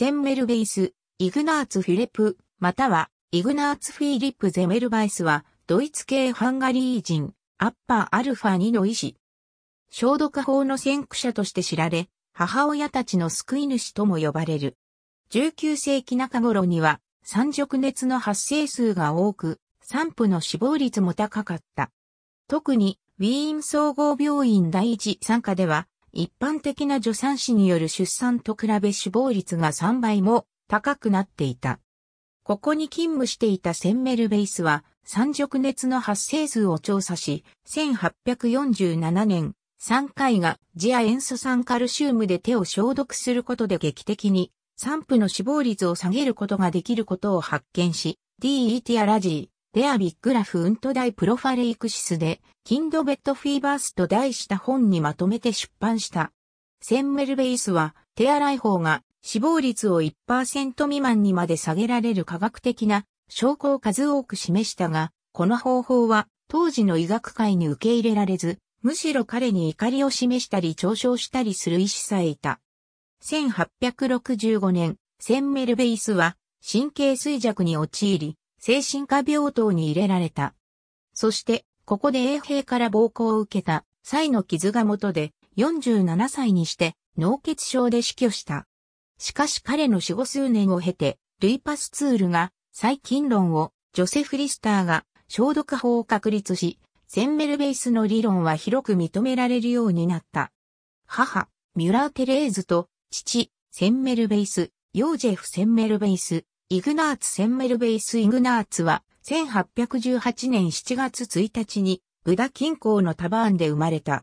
ゼンメルベイス、イグナーツ・フィレプ、または、イグナーツ・フィリップ・ゼメルバイスは、ドイツ系ハンガリー人、アッパー・アルファ2の医師。消毒法の先駆者として知られ、母親たちの救い主とも呼ばれる。19世紀中頃には、三直熱の発生数が多く、産婦の死亡率も高かった。特に、ウィーン総合病院第一参加では、一般的な助産師による出産と比べ死亡率が3倍も高くなっていた。ここに勤務していたセンメルベイスは、産褥熱の発生数を調査し、1847年、3回が次亜塩素酸カルシウムで手を消毒することで劇的に、産婦の死亡率を下げることができることを発見し、D. E. ティアラジデアビッグラフウント大プロファレイクシスで、キンドベッドフィーバースと題した本にまとめて出版した。センメルベイスは、手洗い法が死亡率を1%未満にまで下げられる科学的な証拠を数多く示したが、この方法は当時の医学界に受け入れられず、むしろ彼に怒りを示したり嘲笑したりする医師さえいた。1865年、センメルベイスは神経衰弱に陥り、精神科病棟に入れられた。そして、ここで衛兵から暴行を受けた際の傷が元で47歳にして脳血症で死去した。しかし彼の死後数年を経て、ルイパスツールが最近論をジョセフ・リスターが消毒法を確立し、センメルベイスの理論は広く認められるようになった。母、ミュラー・テレーズと父、センメルベイス、ヨージェフ・センメルベイス、イグナーツ・センメルベイス・イグナーツは、1818年7月1日に、ブダ近郊のタバーンで生まれた。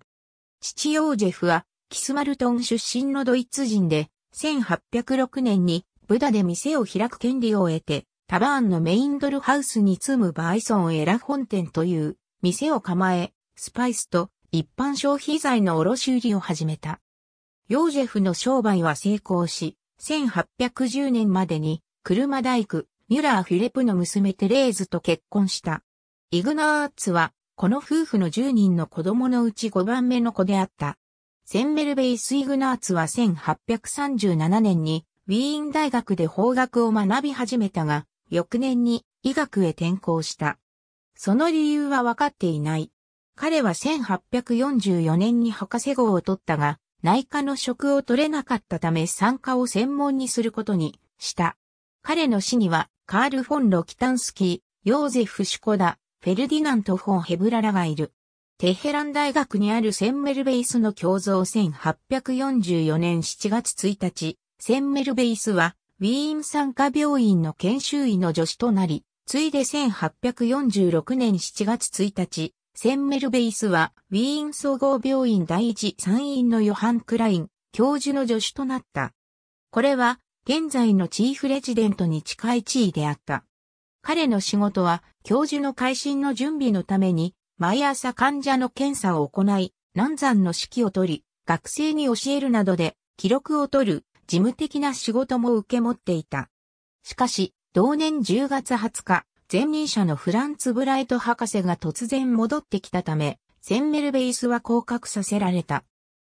父ヨージェフは、キスマルトン出身のドイツ人で、1806年に、ブダで店を開く権利を得て、タバーンのメインドルハウスに住むバイソン・エラ本店という、店を構え、スパイスと一般消費財の卸売りを始めた。ヨージェフの商売は成功し、1810年までに車大工、ミュラー・フィレプの娘テレーズと結婚した。イグナーツは、この夫婦の10人の子供のうち5番目の子であった。センメルベイス・イグナーツは1837年にウィーン大学で法学を学び始めたが、翌年に医学へ転校した。その理由は分かっていない。彼は1844年に博士号を取ったが、内科の職を取れなかったため参加を専門にすることにした。彼の死には、カール・フォン・ロキタンスキー、ヨーゼフ・シュコダ、フェルディナント・フォン・ヘブララがいる。テヘラン大学にあるセンメルベイスの胸像1844年7月1日、センメルベイスは、ウィーン産科病院の研修医の助手となり、ついで1846年7月1日、センメルベイスは、ウィーン総合病院第一産院のヨハン・クライン、教授の助手となった。これは、現在のチーフレジデントに近い地位であった。彼の仕事は、教授の会心の準備のために、毎朝患者の検査を行い、難産の指揮を取り、学生に教えるなどで、記録を取る、事務的な仕事も受け持っていた。しかし、同年10月20日、前任者のフランツ・ブライト博士が突然戻ってきたため、センメルベイスは降格させられた。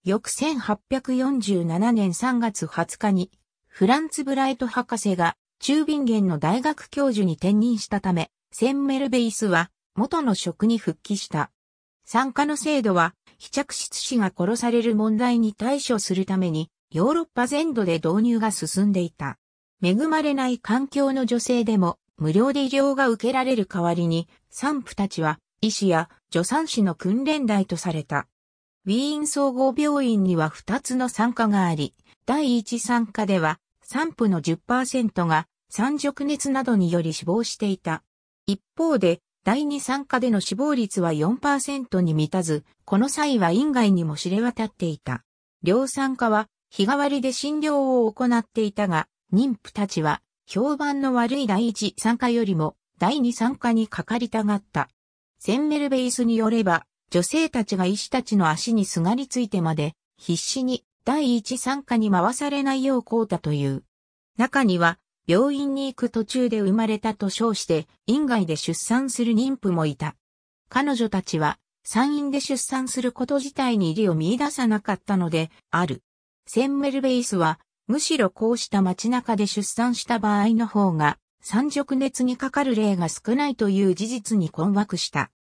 翌1847年3月20日にフランツ・ブライト博士が中便源の大学教授に転任したため、センメルベイスは元の職に復帰した。参加の制度は、非着室死が殺される問題に対処するために、ヨーロッパ全土で導入が進んでいた。恵まれない環境の女性でも、無料で医療が受けられる代わりに、産婦たちは、医師や助産師の訓練台とされた。ウィーン総合病院には2つの参加があり、第1参加では、散布の10%が産熟熱などにより死亡していた。一方で、第二酸化での死亡率は4%に満たず、この際は院外にも知れ渡っていた。量産化は日替わりで診療を行っていたが、妊婦たちは評判の悪い第一参加よりも第二酸化にかかりたがった。センメルベイスによれば、女性たちが医師たちの足にすがりついてまで必死に第一参加に回されないようこうたという。中には、病院に行く途中で生まれたと称して、院外で出産する妊婦もいた。彼女たちは、産院で出産すること自体に理を見出さなかったので、ある。センメルベイスは、むしろこうした街中で出産した場合の方が、産褥熱にかかる例が少ないという事実に困惑した。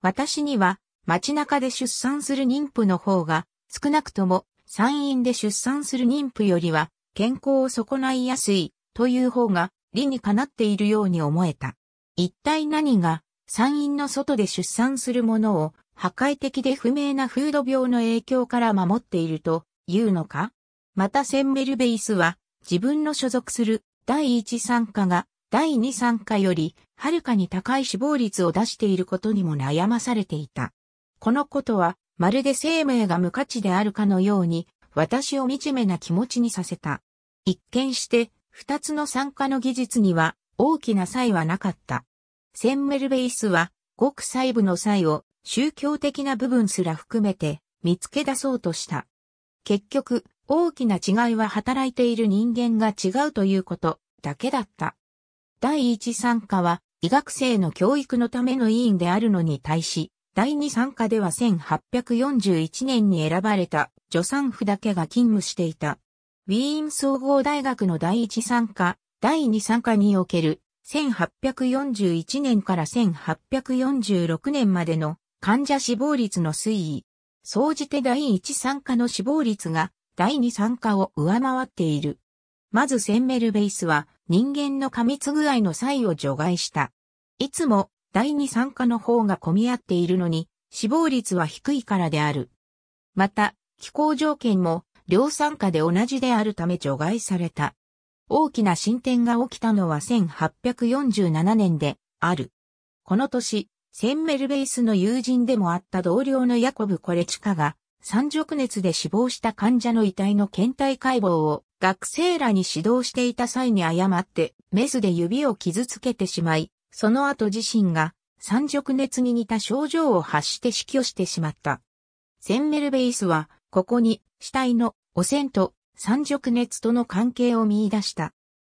私には、街中で出産する妊婦の方が、少なくとも産院で出産する妊婦よりは健康を損ないやすいという方が理にかなっているように思えた。一体何が産院の外で出産するものを破壊的で不明な風土病の影響から守っているというのかまたセンメルベイスは自分の所属する第一産科が第二産科よりはるかに高い死亡率を出していることにも悩まされていた。このことはまるで生命が無価値であるかのように、私を惨めな気持ちにさせた。一見して、二つの参加の技術には大きな差異はなかった。センメルベイスは、ごく細部の際を宗教的な部分すら含めて見つけ出そうとした。結局、大きな違いは働いている人間が違うということだけだった。第一参加は医学生の教育のための委員であるのに対し、第2参加では1841年に選ばれた助産婦だけが勤務していた。ウィーン総合大学の第1参加、第2参加における1841年から1846年までの患者死亡率の推移。総じて第1参加の死亡率が第2参加を上回っている。まずセンメルベイスは人間の過密具合の際を除外した。いつも第二酸化の方が混み合っているのに、死亡率は低いからである。また、気候条件も両酸化で同じであるため除外された。大きな進展が起きたのは1847年である。この年、センメルベイスの友人でもあった同僚のヤコブ・コレチカが、三熟熱で死亡した患者の遺体の検体解剖を学生らに指導していた際に誤ってメスで指を傷つけてしまい、その後自身が三熟熱に似た症状を発して死去してしまった。センメルベイスは、ここに死体の汚染と三熟熱との関係を見出した。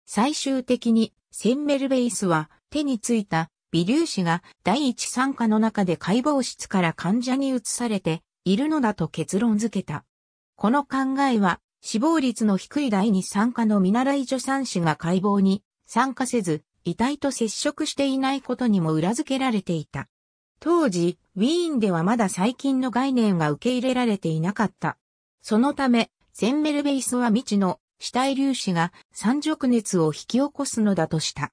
最終的にセンメルベイスは手についた微粒子が第一酸化の中で解剖室から患者に移されているのだと結論付けた。この考えは死亡率の低い第二酸化の見習い助産師が解剖に参加せず遺体と接触していないことにも裏付けられていた。当時、ウィーンではまだ最近の概念が受け入れられていなかった。そのため、センメルベイスは未知の死体粒子が三直熱を引き起こすのだとした。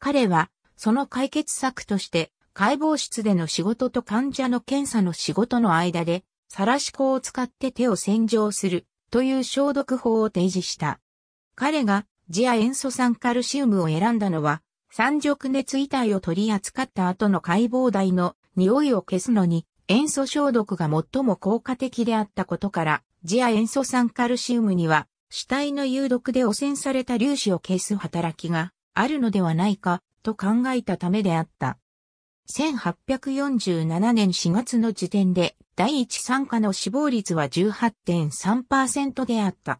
彼は、その解決策として、解剖室での仕事と患者の検査の仕事の間で、サラシコを使って手を洗浄するという消毒法を提示した。彼が次亜塩素酸カルシウムを選んだのは、産直熱遺体を取り扱った後の解剖台の匂いを消すのに塩素消毒が最も効果的であったことから、次亜塩素酸カルシウムには死体の有毒で汚染された粒子を消す働きがあるのではないかと考えたためであった。1847年4月の時点で第一酸化の死亡率は18.3%であった。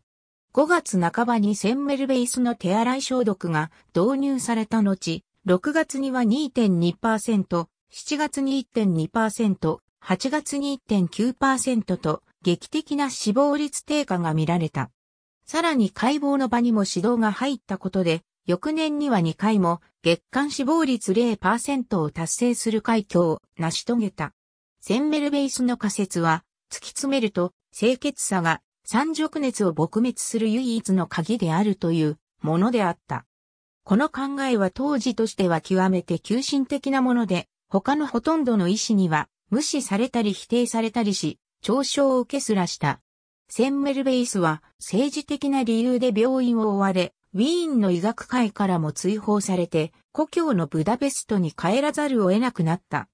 5月半ばにセンメルベースの手洗い消毒が導入された後、6月には2.2%、7月に1.2%、8月に1.9%と劇的な死亡率低下が見られた。さらに解剖の場にも指導が入ったことで、翌年には2回も月間死亡率0%を達成する快挙を成し遂げた。センメルベースの仮説は、突き詰めると、清潔さが三熟熱を撲滅する唯一の鍵であるというものであった。この考えは当時としては極めて急進的なもので、他のほとんどの医師には無視されたり否定されたりし、嘲笑を受けすらした。センメルベイスは政治的な理由で病院を追われ、ウィーンの医学界からも追放されて、故郷のブダペストに帰らざるを得なくなった。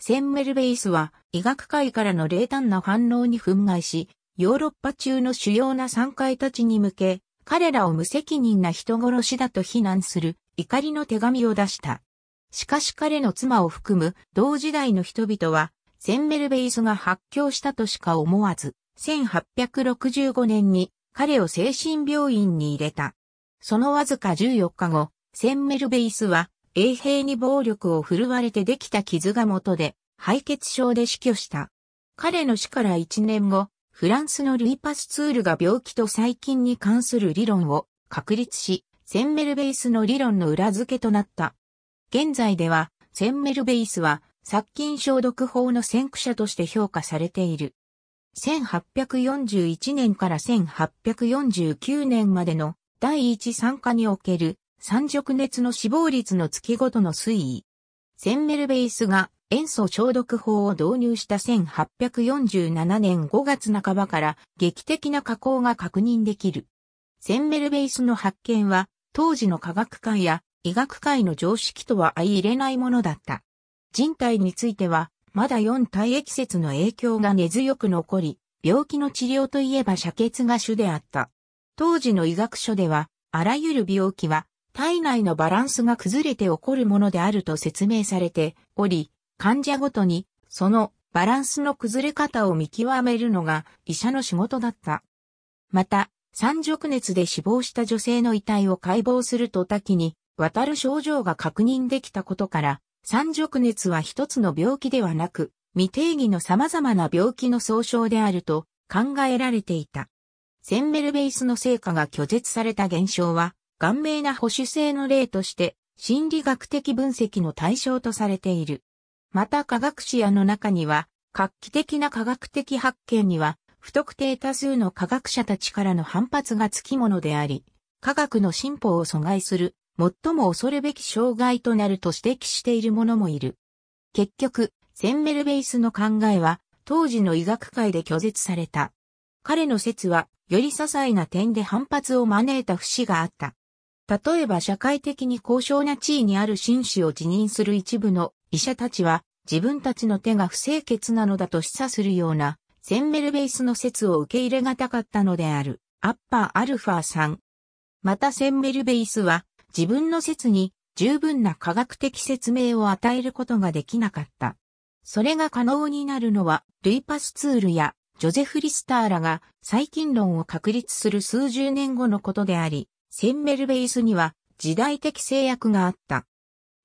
センメルベイスは医学界からの冷淡な反応に憤慨し、ヨーロッパ中の主要な三階たちに向け、彼らを無責任な人殺しだと非難する怒りの手紙を出した。しかし彼の妻を含む同時代の人々は、センメルベイスが発狂したとしか思わず、1865年に彼を精神病院に入れた。そのわずか14日後、センメルベイスは衛兵に暴力を振るわれてできた傷が元で、敗血症で死去した。彼の死から1年後、フランスのルイ・パスツールが病気と細菌に関する理論を確立し、センメルベイスの理論の裏付けとなった。現在では、センメルベイスは殺菌消毒法の先駆者として評価されている。1841年から1849年までの第一酸化における三熟熱の死亡率の月ごとの推移。センメルベイスが塩素消毒法を導入した1847年5月半ばから劇的な加工が確認できる。センメルベイスの発見は当時の科学界や医学界の常識とは相入れないものだった。人体についてはまだ4体液説の影響が根強く残り、病気の治療といえば射血が主であった。当時の医学書では、あらゆる病気は体内のバランスが崩れて起こるものであると説明されており、患者ごとに、そのバランスの崩れ方を見極めるのが医者の仕事だった。また、三熟熱で死亡した女性の遺体を解剖すると多岐に渡る症状が確認できたことから、三熟熱は一つの病気ではなく、未定義の様々な病気の総称であると考えられていた。センメルベースの成果が拒絶された現象は、顔面な保守性の例として、心理学的分析の対象とされている。また科学視野の中には、画期的な科学的発見には、不特定多数の科学者たちからの反発がつきものであり、科学の進歩を阻害する、最も恐るべき障害となると指摘している者もいる。結局、センメルベイスの考えは、当時の医学界で拒絶された。彼の説は、より些細な点で反発を招いた節があった。例えば社会的に高尚な地位にある紳士を辞任する一部の医者たちは自分たちの手が不清潔なのだと示唆するような、センメルベースの説を受け入れがたかったのである、アッパーアルファさん。またセンメルベースは、自分の説に十分な科学的説明を与えることができなかった。それが可能になるのは、ルイパスツールやジョゼフ・リスターらが最近論を確立する数十年後のことであり、センメルベースには時代的制約があった。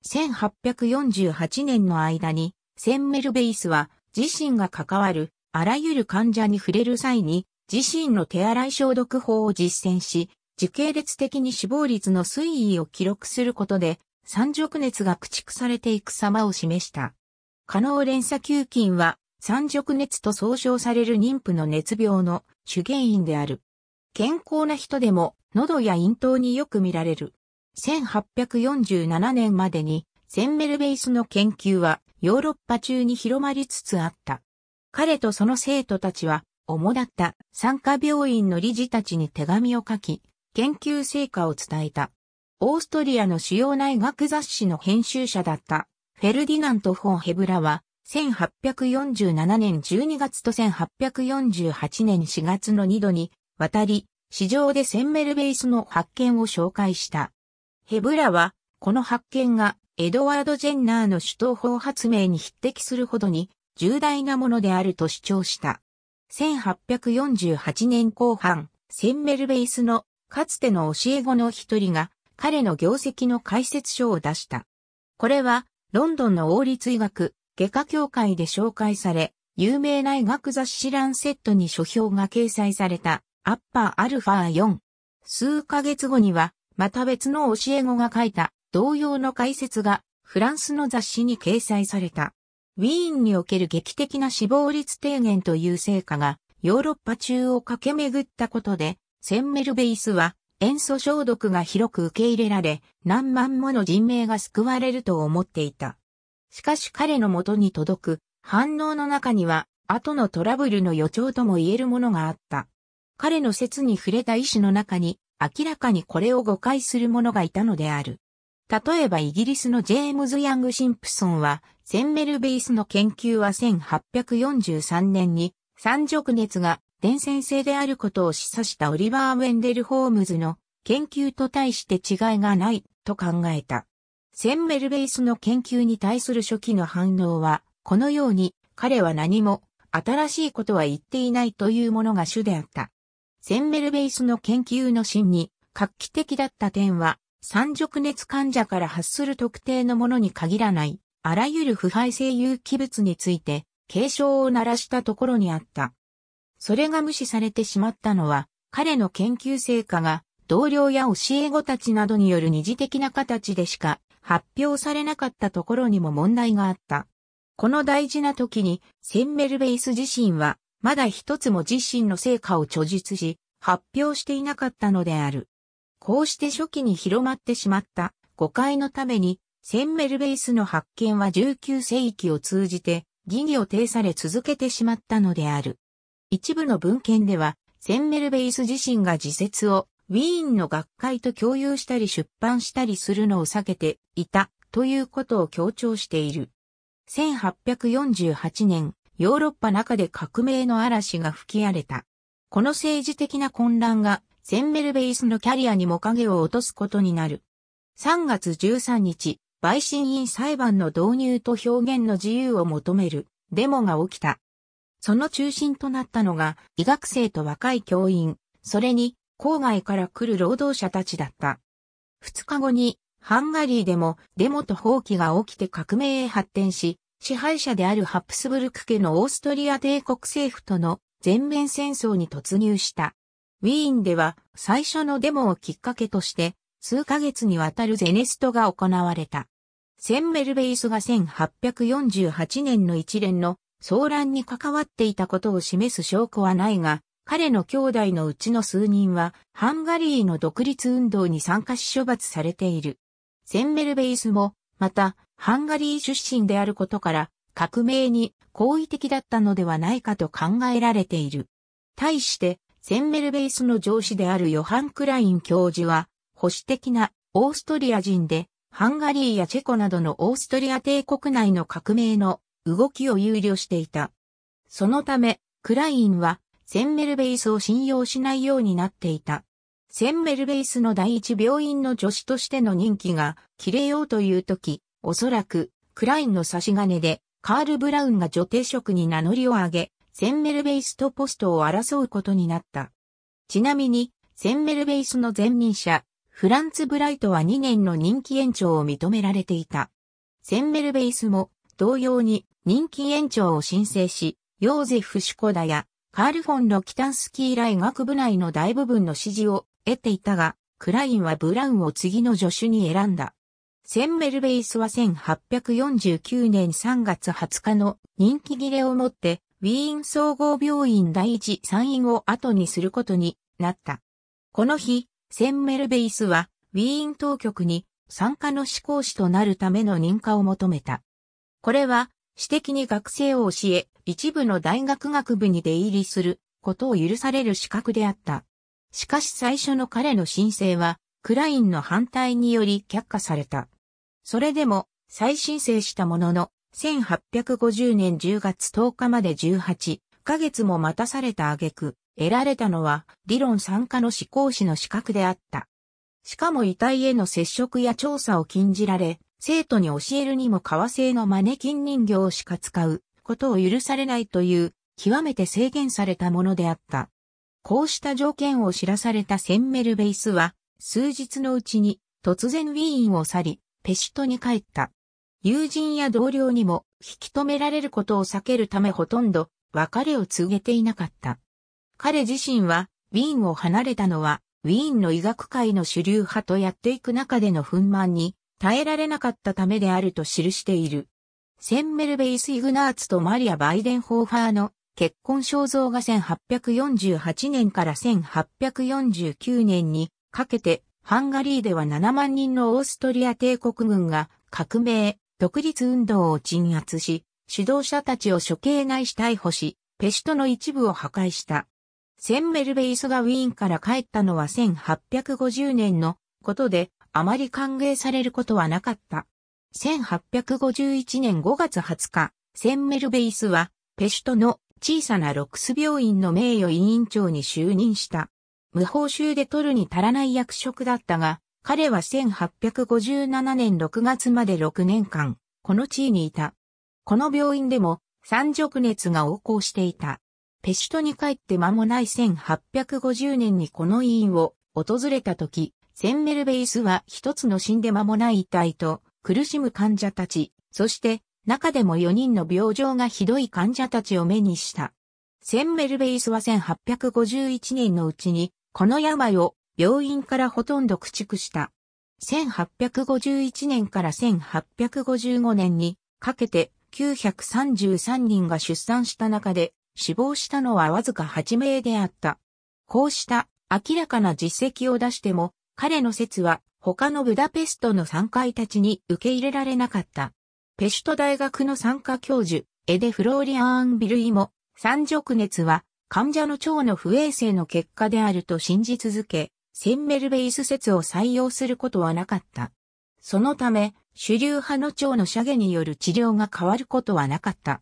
1848年の間に、センメルベイスは自身が関わるあらゆる患者に触れる際に自身の手洗い消毒法を実践し、時系列的に死亡率の推移を記録することで、三褥熱が駆逐されていく様を示した。可能連鎖球菌は三褥熱と総称される妊婦の熱病の主原因である。健康な人でも喉や咽頭によく見られる。1847年までにセンメルベイスの研究はヨーロッパ中に広まりつつあった。彼とその生徒たちは、主だった産科病院の理事たちに手紙を書き、研究成果を伝えた。オーストリアの主要な医学雑誌の編集者だったフェルディナント・フォン・ヘブラは、1847年12月と1848年4月の2度に、渡り、市場でセンメルベイスの発見を紹介した。ヘブラは、この発見がエドワード・ジェンナーの首都法発明に匹敵するほどに重大なものであると主張した。1848年後半、センメルベイスのかつての教え子の一人が彼の業績の解説書を出した。これはロンドンの王立医学外科協会で紹介され、有名な医学雑誌ランセットに書評が掲載されたアッパーアルファ4。数ヶ月後にはまた別の教え子が書いた同様の解説がフランスの雑誌に掲載された。ウィーンにおける劇的な死亡率低減という成果がヨーロッパ中を駆け巡ったことで、センメルベイスは塩素消毒が広く受け入れられ、何万もの人命が救われると思っていた。しかし彼の元に届く反応の中には、後のトラブルの予兆とも言えるものがあった。彼の説に触れた医師の中に、明らかにこれを誤解する者がいたのである。例えばイギリスのジェームズ・ヤング・シンプソンは、センメルベイスの研究は1843年に、三直熱が伝染性であることを示唆したオリバー・ウェンデル・ホームズの研究と対して違いがないと考えた。センメルベイスの研究に対する初期の反応は、このように彼は何も新しいことは言っていないというものが主であった。センメルベイスの研究の真に画期的だった点は、三熟熱患者から発する特定のものに限らない、あらゆる腐敗性有機物について、警鐘を鳴らしたところにあった。それが無視されてしまったのは、彼の研究成果が、同僚や教え子たちなどによる二次的な形でしか発表されなかったところにも問題があった。この大事な時に、センメルベイス自身はまだ一つも自身の成果を著述し、発表していなかったのである。こうして初期に広まってしまった誤解のために、センメルベイスの発見は19世紀を通じて疑義を呈され続けてしまったのである。一部の文献では、センメルベイス自身が自説をウィーンの学会と共有したり出版したりするのを避けていたということを強調している。1848年、ヨーロッパ中で革命の嵐が吹き荒れた。この政治的な混乱がゼンメルベイスのキャリアにも影を落とすことになる。3月13日、陪審員裁判の導入と表現の自由を求めるデモが起きた。その中心となったのが医学生と若い教員、それに郊外から来る労働者たちだった。2日後にハンガリーでもデモと放棄が起きて革命へ発展し、支配者であるハプスブルク家のオーストリア帝国政府との全面戦争に突入した。ウィーンでは最初のデモをきっかけとして数ヶ月にわたるゼネストが行われた。センメルベイスが1848年の一連の騒乱に関わっていたことを示す証拠はないが、彼の兄弟のうちの数人はハンガリーの独立運動に参加し処罰されている。センメルベイスも、またハンガリー出身であることから、革命に好意的だったのではないかと考えられている。対して、センメルベースの上司であるヨハン・クライン教授は、保守的なオーストリア人で、ハンガリーやチェコなどのオーストリア帝国内の革命の動きを憂慮していた。そのため、クラインは、センメルベースを信用しないようになっていた。センメルベースの第一病院の助手としての任期が切れようという時、おそらく、クラインの差し金で、カール・ブラウンが女帝職に名乗りを上げ、センメルベイスとポストを争うことになった。ちなみに、センメルベイスの前任者、フランツ・ブライトは2年の任期延長を認められていた。センメルベイスも同様に任期延長を申請し、ヨーゼフ・シュコダやカール・フォン・ロキタンスキー以来学部内の大部分の支持を得ていたが、クラインはブラウンを次の助手に選んだ。センメルベイスは1849年3月20日の人気切れをもって、ウィーン総合病院第一産院を後にすることになった。この日、センメルベイスは、ウィーン当局に参加の志向士となるための認可を求めた。これは、私的に学生を教え、一部の大学学部に出入りすることを許される資格であった。しかし最初の彼の申請は、クラインの反対により却下された。それでも、再申請したものの、1850年10月10日まで18ヶ月も待たされた挙句、得られたのは理論参加の思考士の資格であった。しかも遺体への接触や調査を禁じられ、生徒に教えるにも革製のマネキン人形しか使うことを許されないという極めて制限されたものであった。こうした条件を知らされたセンメルベイスは数日のうちに突然ウィーンを去り、ペシトに帰った。友人や同僚にも引き止められることを避けるためほとんど別れを告げていなかった。彼自身はウィーンを離れたのはウィーンの医学界の主流派とやっていく中での憤懣に耐えられなかったためであると記している。センメルベイス・イグナーツとマリア・バイデンホーファーの結婚肖像が1848年から1849年にかけてハンガリーでは7万人のオーストリア帝国軍が革命、独立運動を鎮圧し、指導者たちを処刑内し逮捕し、ペシュトの一部を破壊した。センメルベイスがウィーンから帰ったのは1850年のことで、あまり歓迎されることはなかった。1851年5月20日、センメルベイスは、ペシュトの小さなロックス病院の名誉委員長に就任した。無報酬で取るに足らない役職だったが、彼は1857年6月まで6年間、この地位にいた。この病院でも、三直熱が横行していた。ペシュトに帰って間もない1850年にこの医院を訪れた時、センメルベイスは一つの死んで間もない遺体と苦しむ患者たち、そして中でも4人の病状がひどい患者たちを目にした。センメルベイスは1851年のうちにこの病を病院からほとんど駆逐した。1851年から1855年にかけて933人が出産した中で死亡したのはわずか8名であった。こうした明らかな実績を出しても彼の説は他のブダペストの参会たちに受け入れられなかった。ペシュト大学の参加教授エデ・フローリアーン・ビルイも三直熱は患者の腸の不衛生の結果であると信じ続け、センメルベイス説を採用することはなかった。そのため、主流派の腸の下下による治療が変わることはなかった。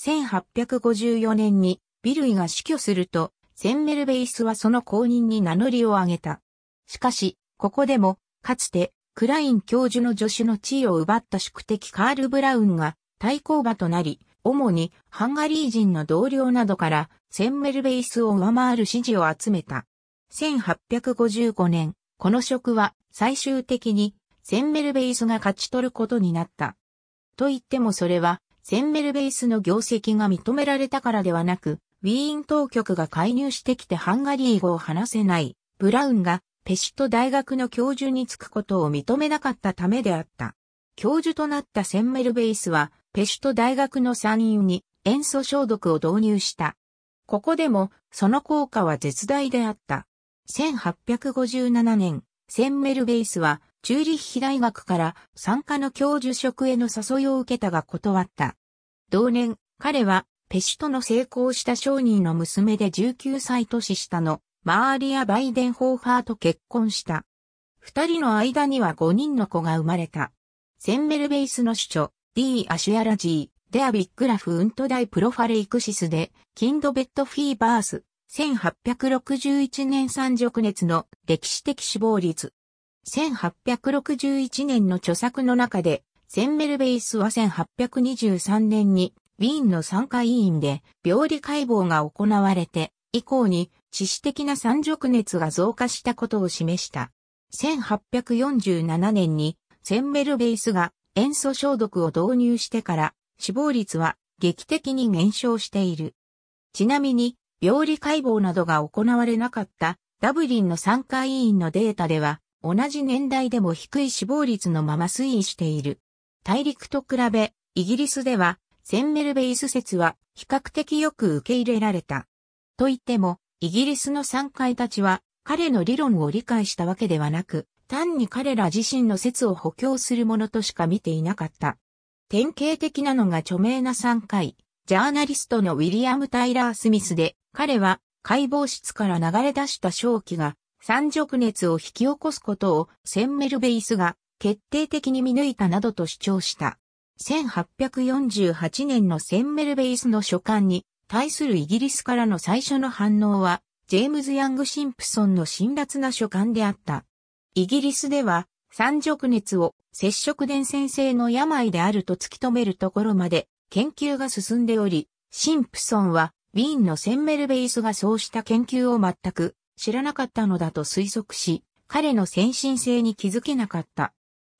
1854年にビルイが死去すると、センメルベイスはその後任に名乗りを上げた。しかし、ここでも、かつて、クライン教授の助手の地位を奪った宿敵カール・ブラウンが対抗馬となり、主にハンガリー人の同僚などからセンメルベイスを上回る支持を集めた。1855年、この職は最終的にセンメルベイスが勝ち取ることになった。と言ってもそれはセンメルベイスの業績が認められたからではなく、ウィーン当局が介入してきてハンガリー語を話せないブラウンがペシット大学の教授に就くことを認めなかったためであった。教授となったセンメルベイスはペシュト大学の産院に塩素消毒を導入した。ここでもその効果は絶大であった。1857年、センメルベイスはチューリッヒ大学から参加の教授職への誘いを受けたが断った。同年、彼はペシュトの成功した商人の娘で19歳年下のマーリア・バイデンホーファーと結婚した。二人の間には5人の子が生まれた。センメルベイスの主張、D アシュアラジー、デアビッグラフウントダイプロファレイクシスで、キンドベッドフィーバース、1861年三熟熱の歴史的死亡率。1861年の著作の中で、センメルベイスは1823年に、ウィーンの参加委員で病理解剖が行われて、以降に致死的な三熟熱が増加したことを示した。1847年にセンメルベイスが塩素消毒を導入してから死亡率は劇的に減少している。ちなみに、病理解剖などが行われなかったダブリンの参加委員のデータでは、同じ年代でも低い死亡率のまま推移している。大陸と比べ、イギリスでは、センメルベイス説は比較的よく受け入れられた。と言っても、イギリスの参会たちは彼の理論を理解したわけではなく、単に彼ら自身の説を補強するものとしか見ていなかった。典型的なのが著名な3回、ジャーナリストのウィリアム・タイラー・スミスで、彼は解剖室から流れ出した正気が三熟熱を引き起こすことをセンメルベイスが決定的に見抜いたなどと主張した。1848年のセンメルベイスの書簡に対するイギリスからの最初の反応は、ジェームズ・ヤング・シンプソンの辛辣な書簡であった。イギリスでは、三熟熱を接触伝染性の病であると突き止めるところまで研究が進んでおり、シンプソンは、ウィーンのセンメルベイスがそうした研究を全く知らなかったのだと推測し、彼の先進性に気づけなかった。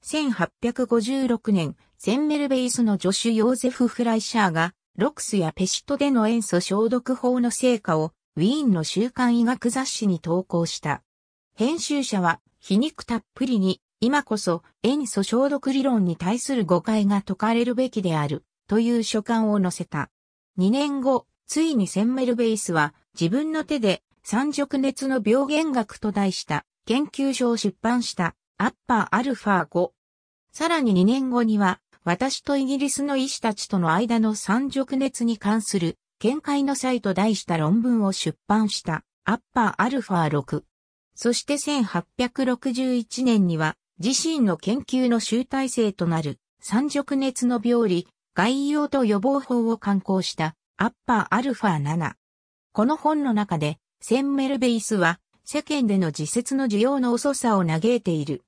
1856年、センメルベイスの助手ヨーゼフ・フライシャーが、ロクスやペシトでの塩素消毒法の成果を、ウィーンの週刊医学雑誌に投稿した。編集者は皮肉たっぷりに、今こそ塩素消毒理論に対する誤解が解かれるべきである、という書簡を載せた。2年後、ついにセンメルベイスは自分の手で三直熱の病原学と題した研究書を出版したアッパーアルファ5。さらに2年後には私とイギリスの医師たちとの間の三直熱に関する見解の際と題した論文を出版したアッパーアルファ6。そして1861年には自身の研究の集大成となる三直熱の病理、概要と予防法を刊行したアッパーアルファ7。この本の中でセンメルベイスは世間での自説の需要の遅さを嘆いている。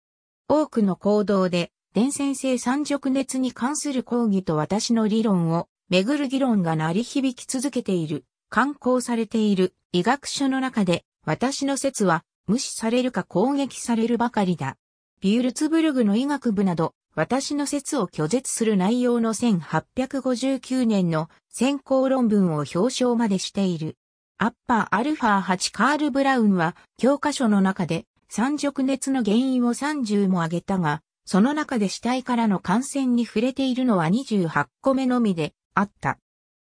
多くの行動で伝染性三直熱に関する講義と私の理論をめぐる議論が鳴り響き続けている。刊行されている医学書の中で私の説は無視されるか攻撃されるばかりだ。ビュルツブルグの医学部など、私の説を拒絶する内容の1859年の先行論文を表彰までしている。アッパーアルファ8カール・ブラウンは教科書の中で三直熱の原因を30も挙げたが、その中で死体からの感染に触れているのは28個目のみであった。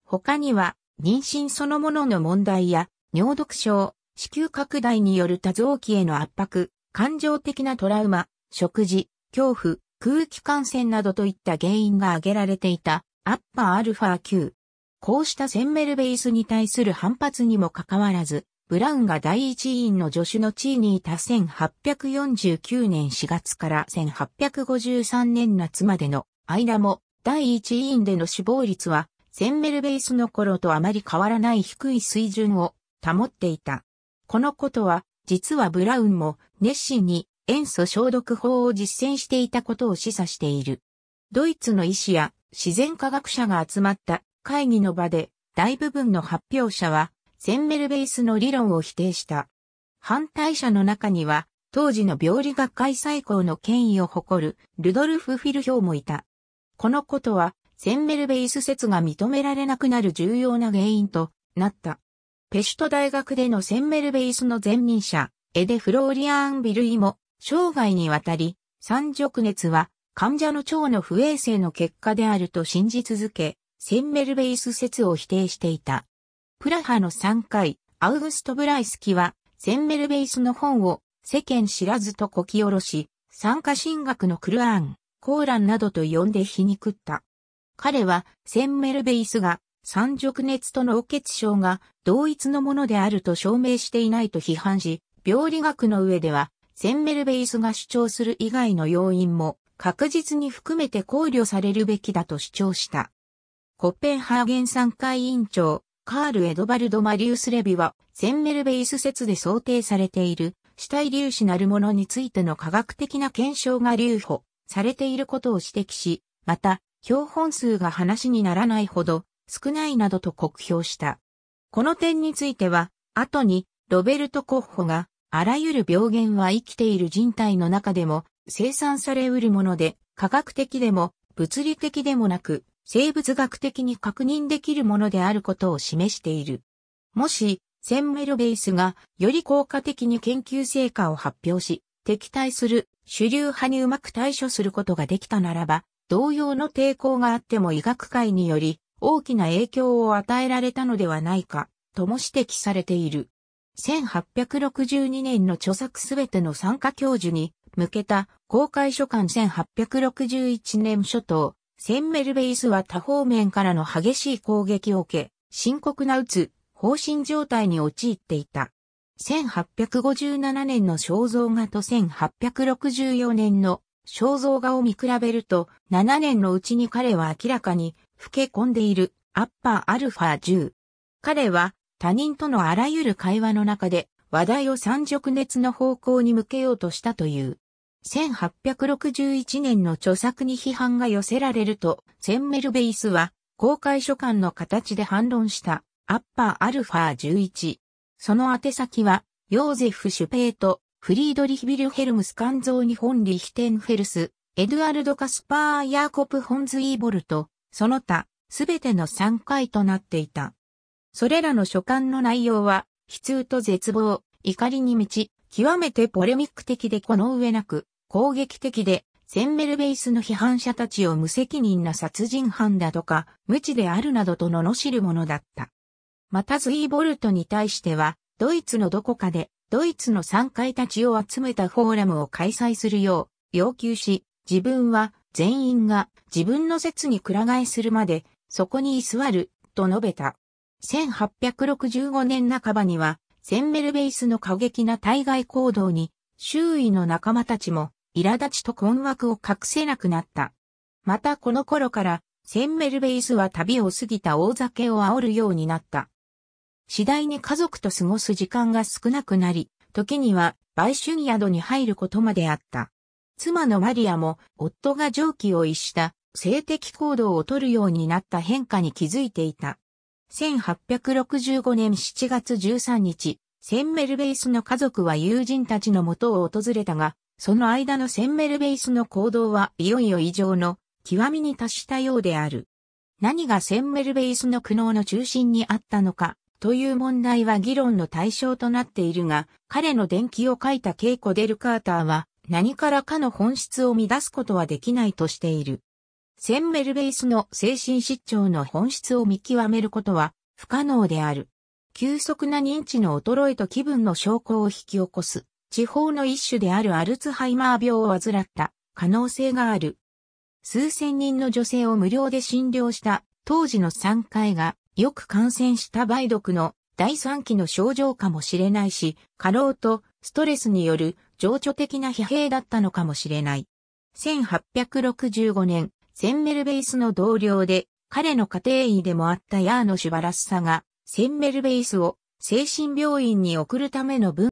他には妊娠そのものの問題や尿毒症、子宮拡大による多臓器への圧迫、感情的なトラウマ、食事、恐怖、空気感染などといった原因が挙げられていた、アッパーアルファ9。こうしたセンメルベースに対する反発にもかかわらず、ブラウンが第一委員の助手の地位にいた1849年4月から1853年夏までの間も、第一委員での死亡率は、センメルベースの頃とあまり変わらない低い水準を保っていた。このことは、実はブラウンも熱心に塩素消毒法を実践していたことを示唆している。ドイツの医師や自然科学者が集まった会議の場で大部分の発表者はゼンメルベースの理論を否定した。反対者の中には当時の病理学会最高の権威を誇るルドルフ・フィルヒョウもいた。このことはゼンメルベイス説が認められなくなる重要な原因となった。ペシュト大学でのセンメルベイスの前任者、エデ・フローリアン・ビルイも、生涯にわたり、三熟熱は患者の腸の不衛生の結果であると信じ続け、センメルベイス説を否定していた。プラハの3回、アウグスト・ブライスキは、センメルベイスの本を世間知らずとこき下ろし、参加神学のクルアーン、コーランなどと呼んで皮肉った。彼は、センメルベイスが三熟熱と脳血症が同一のものであると証明していないと批判し、病理学の上では、センメルベイスが主張する以外の要因も確実に含めて考慮されるべきだと主張した。コッペンハーゲン産会委員長、カール・エドバルド・マリウス・レビは、センメルベイス説で想定されている死体粒子なるものについての科学的な検証が留保されていることを指摘し、また、標本数が話にならないほど少ないなどと酷評した。この点については、後にロベルト・コッホが、あらゆる病原は生きている人体の中でも生産されうるもので、科学的でも物理的でもなく、生物学的に確認できるものであることを示している。もし、センメルベースがより効果的に研究成果を発表し、敵対する主流派にうまく対処することができたならば、同様の抵抗があっても医学界により大きな影響を与えられたのではないか、とも指摘されている。1862年の著作すべての参加教授に向けた公開書簡1861年初頭、センメルベイスは多方面からの激しい攻撃を受け、深刻な鬱、つ、方針状態に陥っていた。1857年の肖像画と1864年の肖像画を見比べると、7年のうちに彼は明らかに老け込んでいるアッパーアルファ10。彼は他人とのあらゆる会話の中で話題を三直熱の方向に向けようとしたという。1861年の著作に批判が寄せられると、センメルベイスは公開書簡の形で反論したアッパーアルファ11。その宛先は、ヨーゼフ・シュペート、フリードリヒ・ビルヘルムス肝臓に本リヒテンフェルス、エドゥアルド・カスパー・ヤーコプ・ホンズ・イーボルト、その他、すべての3回となっていた。それらの書簡の内容は、悲痛と絶望、怒りに満ち、極めてポレミック的でこの上なく、攻撃的で、センメルベースの批判者たちを無責任な殺人犯だとか、無知であるなどと罵るものだった。またズイボルトに対しては、ドイツのどこかで、ドイツの3回たちを集めたフォーラムを開催するよう要求し、自分は全員が自分の説に倶替えするまで、そこに居座る、と述べた。1865年半ばには、センメルベイスの過激な対外行動に、周囲の仲間たちも、苛立ちと困惑を隠せなくなった。またこの頃から、センメルベイスは旅を過ぎた大酒を煽るようになった。次第に家族と過ごす時間が少なくなり、時には売春宿に入ることまであった。妻のマリアも夫が常軌を逸した性的行動を取るようになった変化に気づいていた。1865年7月13日、センメルベイスの家族は友人たちの元を訪れたが、その間のセンメルベイスの行動はいよいよ異常の極みに達したようである。何がセンメルベイスの苦悩の中心にあったのかという問題は議論の対象となっているが、彼の伝記を書いた稽古デルカーターは、何からかの本質を乱すことはできないとしている。センメルベイスの精神失調の本質を見極めることは不可能である。急速な認知の衰えと気分の症候を引き起こす、地方の一種であるアルツハイマー病を患った可能性がある。数千人の女性を無料で診療した当時の産科医がよく感染した梅毒の第3期の症状かもしれないし、過労とストレスによる情緒的な疲弊だったのかもしれない。1865年、センメルベイスの同僚で、彼の家庭医でもあったヤーノ・シュバラッサが、センメルベイスを精神病院に送るための文。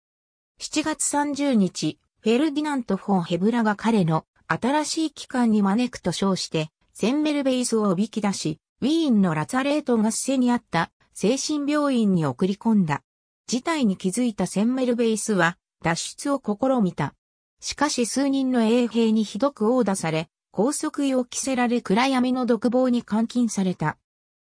7月30日、フェルディナント・フォン・ヘブラが彼の新しい機関に招くと称して、センメルベイスをおびき出し、ウィーンのラツァレート合戦にあった精神病院に送り込んだ。事態に気づいたセンメルベイスは、脱出を試みた。しかし数人の衛兵にひどく殴打され、拘束用。を着せられ暗闇の独房に監禁された。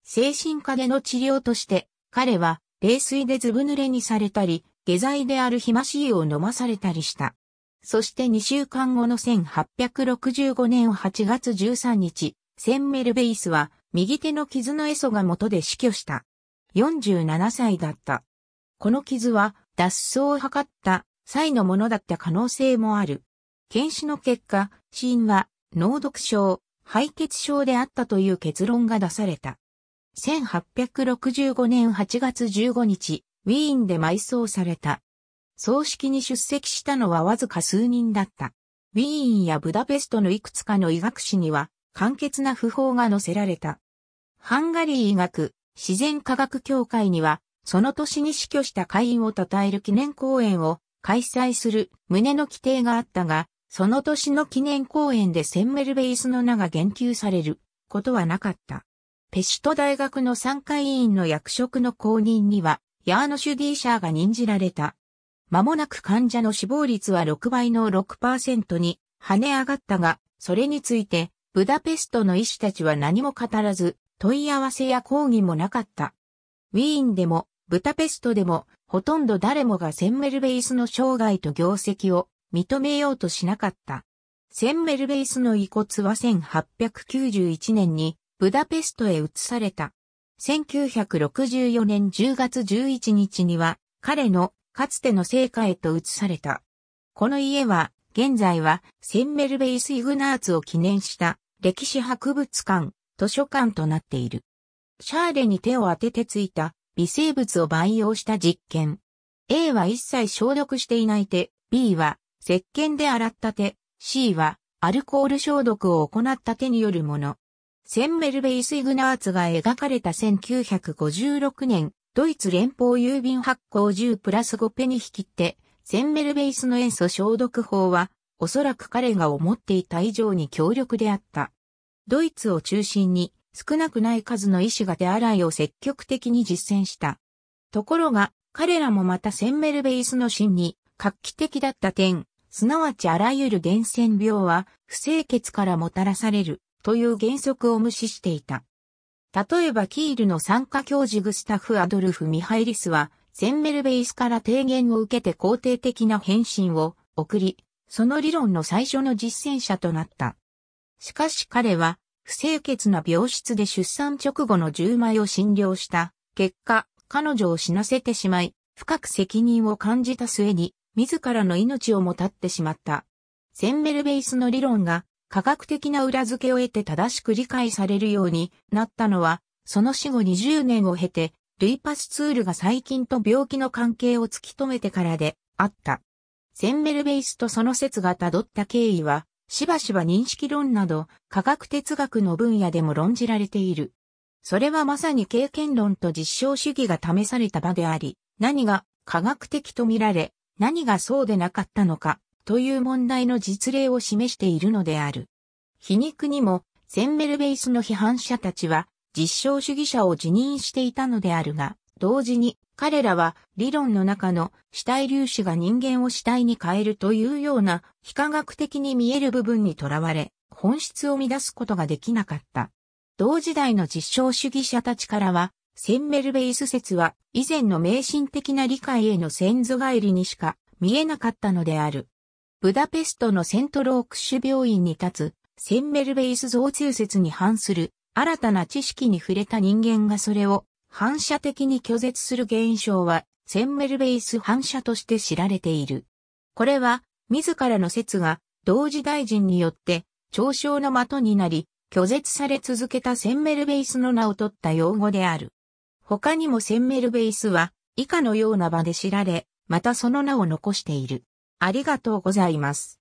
精神科での治療として、彼は冷水でずぶ濡れにされたり、下剤であるヒマシーを飲まされたりした。そして2週間後の1865年8月13日、センメルベイスは右手の傷のエソが元で死去した。47歳だった。この傷は脱走を図った際のものだった可能性もある。検視の結果、死因は、脳毒症、敗血症であったという結論が出された。1865年8月15日、ウィーンで埋葬された。葬式に出席したのはわずか数人だった。ウィーンやブダペストのいくつかの医学誌には、簡潔な訃報が載せられた。ハンガリー医学、自然科学協会には、その年に死去した会員を称える記念講演を開催する旨の規定があったが、その年の記念公演でセンメルベイスの名が言及されることはなかった。ペシュト大学の参加委員の役職の公認には、ヤーノシュディーシャーが任じられた。間もなく患者の死亡率は6倍の6%に跳ね上がったが、それについて、ブダペストの医師たちは何も語らず、問い合わせや抗議もなかった。ウィーンでもブタペストでも、ほとんど誰もがセンメルベイスの生涯と業績を認めようとしなかった。センメルベイスの遺骨は1891年にブダペストへ移された。1964年10月11日には彼のかつての成果へと移された。この家は現在はセンメルベイス・イグナーツを記念した歴史博物館、図書館となっている。シャーレに手を当ててついた微生物を培養した実験。A は一切消毒していない手、B は石鹸で洗った手、C はアルコール消毒を行った手によるもの。センメルベイス・イグナーツが描かれた1956年、ドイツ連邦郵便発行10プラス5ペに引きって、センメルベイスの塩素消毒法は、おそらく彼が思っていた以上に強力であった。ドイツを中心に、少なくない数の医師が手洗いを積極的に実践した。ところが、彼らもまたセンメルベイスの真に画期的だった点、すなわちあらゆる伝染病は不清潔からもたらされるという原則を無視していた。例えばキールの参加教授グスタフ・アドルフ・ミハイリスは、センメルベイスから提言を受けて肯定的な返信を送り、その理論の最初の実践者となった。しかし彼は、不清潔な病室で出産直後の10枚を診療した結果、彼女を死なせてしまい、深く責任を感じた末に、自らの命をもたってしまった。センメルベイスの理論が科学的な裏付けを得て正しく理解されるようになったのは、その死後20年を経て、ルイパスツールが細菌と病気の関係を突き止めてからであった。センメルベイスとその説がたどった経緯は、しばしば認識論など科学哲学の分野でも論じられている。それはまさに経験論と実証主義が試された場であり、何が科学的と見られ、何がそうでなかったのか、という問題の実例を示しているのである。皮肉にも、センメルベイスの批判者たちは、実証主義者を辞任していたのであるが、同時に彼らは理論の中の死体粒子が人間を死体に変えるというような非科学的に見える部分にとらわれ、本質を乱すことができなかった。同時代の実証主義者たちからは、センメルベイス説は以前の迷信的な理解への先祖返りにしか見えなかったのである。ブダペストのセントロークシュ病院に立つセンメルベイス増中説に反する新たな知識に触れた人間がそれを反射的に拒絶する現象は、センメルベイス反射として知られている。これは、自らの説が、同時大臣によって、嘲笑の的になり、拒絶され続けたセンメルベイスの名を取った用語である。他にもセンメルベイスは、以下のような場で知られ、またその名を残している。ありがとうございます。